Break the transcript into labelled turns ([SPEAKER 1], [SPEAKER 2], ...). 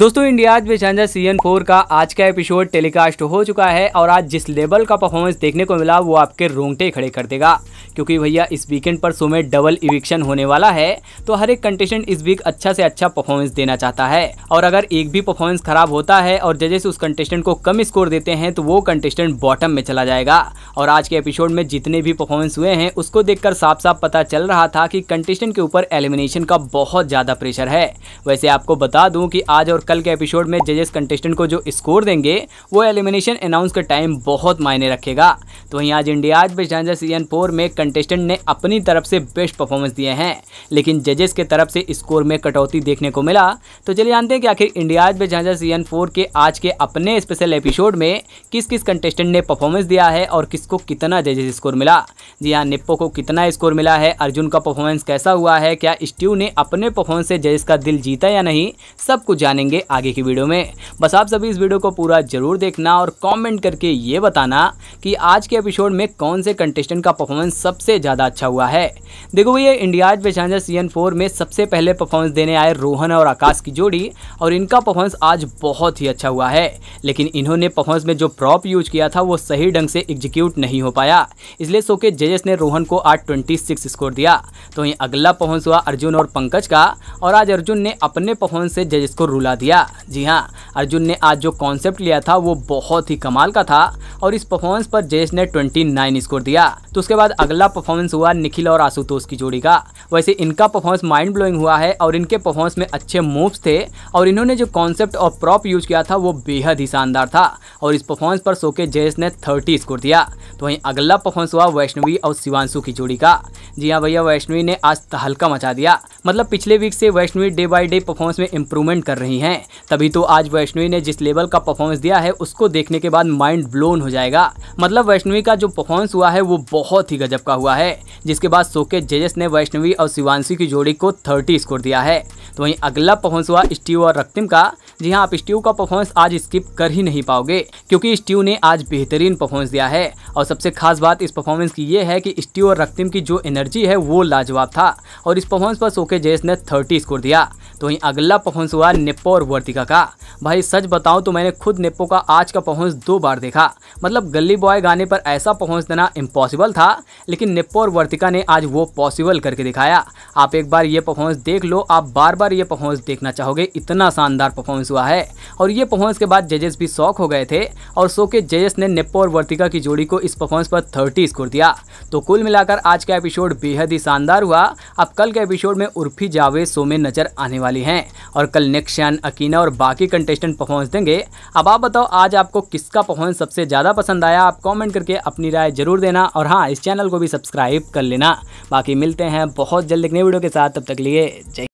[SPEAKER 1] दोस्तों इंडिया आज बेचांजा season four का आज का एपिसोड टेलीकास्ट हो चुका है और आज जिस लेवल का परफॉर्मेंस देखने को मिला वो आपके रोंगटे खड़े कर देगा क्योंकि भैया इस वीकेंड पर सो में डबल इविक्शन होने वाला है तो हर एक कंटेस्टेंट इस वीक अच्छा से अच्छा परफॉर्मेंस देना चाहता है और अगर एक भी परफॉर्मेंस खराब होता है और जजेस उस कंटेस्टेंट को कम स्कोर देते हैं तो वो कंटेस्टेंट बॉटम में चला जाएगा और आज के एपिसोड में जितने भी परफॉर्मेंस हुए हैं उसको देखकर साफ साफ पता चल रहा था कि कंटेस्टेंट के ऊपर एलिमिनेशन का बहुत ज़्यादा प्रेशर है वैसे आपको बता दूँ कि आज और और कल के एपिसोड में जजेस कंटेस्टेंट को जो स्कोर देंगे वो एलिमिनेशन अनाउंस का टाइम बहुत मायने रखेगा तो वहीं आज इंडिया आज बेस्ट डांसर सीजन फोर में कंटेस्टेंट ने अपनी तरफ से बेस्ट परफॉर्मेंस दिए हैं लेकिन जजेस के तरफ से स्कोर में कटौती देखने को मिला तो चलिए जानते हैं कि आखिर इंडिया आज बेस्ट डांसर सीजन फोर के आज के अपने स्पेशल एपिसोड में किस किस कंटेस्टेंट ने परफॉर्मेंस दिया है और किसको कितना जजेस स्कोर मिला जी हाँ निप्पो को कितना स्कोर मिला है अर्जुन का परफॉर्मेंस कैसा हुआ है क्या स्टीव ने अपने परफॉर्मेंस से जजेस का दिल जीता या नहीं सब कुछ जानेंगे मिलेंगे आगे की वीडियो में बस आप सभी इस वीडियो को पूरा जरूर देखना और कमेंट करके ये बताना कि आज के एपिसोड में कौन से कंटेस्टेंट का परफॉर्मेंस सबसे ज़्यादा अच्छा हुआ है देखो ये इंडियाज वेचांजा सीजन फोर में सबसे पहले परफॉर्मेंस देने आए रोहन और आकाश की जोड़ी और इनका परफॉर्मेंस आज बहुत ही अच्छा हुआ है लेकिन इन्होंने परफॉर्मेंस में जो प्रॉप यूज किया था वो सही ढंग से एग्जीक्यूट नहीं हो पाया इसलिए सो के जजेस ने रोहन को आठ ट्वेंटी स्कोर दिया तो वहीं अगला परफॉर्मेंस हुआ अर्जुन और पंकज का और आज अर्जुन ने अपने परफॉर्मेंस से जजेस को रुला दिया जी हाँ अर्जुन ने आज जो कॉन्सेप्ट लिया था वो बहुत ही कमाल का था और इस परफॉर्मेंस पर जयेश ने 29 स्कोर दिया तो उसके बाद अगला परफॉर्मेंस हुआ निखिल और आशुतोष की जोड़ी का वैसे इनका परफॉर्मेंस माइंड ब्लोइंग हुआ है और इनके परफॉर्मेंस में अच्छे मूव्स थे और इन्होंने जो कॉन्सेप्ट और प्रॉप यूज किया था वो बेहद ही शानदार था और इस परफॉर्मेंस पर सो के जयेश ने थर्टी स्कोर दिया तो वहीं अगला परफॉर्मेंस हुआ वैष्णवी और शिवानशु की जोड़ी का जी हाँ भैया वैष्णवी ने आज तहलका मचा दिया मतलब पिछले वीक से Vaishnavi day by day performance में इंप्रूवमेंट कर रही है तभी तो आज वैष्णवी ने जिस लेवल का परफॉर्मेंस दिया है उसको देखने के बाद माइंड ब्लोन हो जाएगा मतलब वैष्णवी का जो परफॉर्मेंस हुआ है वो बहुत ही गजब का हुआ है जिसके बाद सोके के जजेस ने वैष्णवी और शिवानशी की जोड़ी को थर्टी स्कोर दिया है तो वहीं अगला परफॉर्मेंस हुआ स्टीव और रक्तिम का जी हाँ आप स्टीव का परफॉर्मेंस आज स्किप कर ही नहीं पाओगे क्योंकि स्टीव ने आज बेहतरीन परफॉर्मेंस दिया है और सबसे खास बात इस परफॉर्मेंस की ये है कि स्टीव और रक्तिम की जो एनर्जी है वो लाजवाब था और इस परफॉर्मेंस पर सोके जयस ने थर्टी स्कोर दिया तो वहीं अगला परफॉर्मेंस हुआ निप्पो और वर्तिका का भाई भाई सच बताऊं तो मैंने खुद नेपो का आज का पहुंच दो बार देखा मतलब गली बॉय गाने पर ऐसा पहुंच देना इम्पॉसिबल था लेकिन नेपो और वर्तिका ने आज वो पॉसिबल करके दिखाया आप एक बार ये पहुंच देख लो आप बार बार ये पहुंच देखना चाहोगे इतना शानदार परफॉर्मेंस हुआ है और ये परफॉर्मेंस के बाद जजेस भी शौक हो गए थे और शो के जजेस ने नेपो और वर्तिका की जोड़ी को इस परफॉर्मेंस पर थर्टी स्कोर दिया तो कुल मिलाकर आज का एपिसोड बेहद ही शानदार हुआ अब कल के एपिसोड में उर्फी जावेद शो में नजर आने वाली हैं और कल नेक्शन अकीना और बाकी कंटेस्ट कंटेस्टेंट परफॉर्मेंस देंगे अब आप बताओ आज आपको किसका परफॉर्मेंस सबसे ज़्यादा पसंद आया आप कमेंट करके अपनी राय जरूर देना और हाँ इस चैनल को भी सब्सक्राइब कर लेना बाकी मिलते हैं बहुत जल्द एक नई वीडियो के साथ तब तक लिए जय